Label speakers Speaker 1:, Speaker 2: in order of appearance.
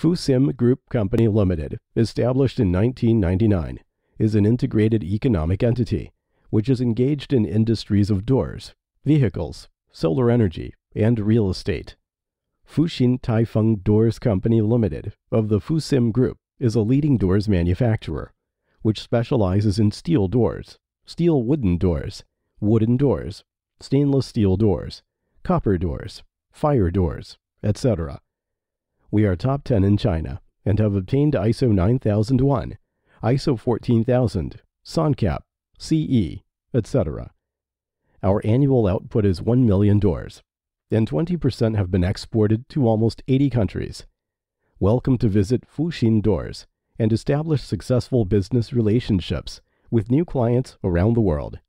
Speaker 1: Fusim Group Company Limited, established in 1999, is an integrated economic entity which is engaged in industries of doors, vehicles, solar energy, and real estate. Fushin Taifeng Doors Company Limited of the Fusim Group is a leading doors manufacturer, which specializes in steel doors, steel wooden doors, wooden doors, stainless steel doors, copper doors, fire doors, etc. We are top 10 in China and have obtained ISO 9001, ISO 14000, SONCAP, CE, etc. Our annual output is 1 million doors, and 20% have been exported to almost 80 countries. Welcome to visit Fuxin Doors and establish successful business relationships with new clients around the world.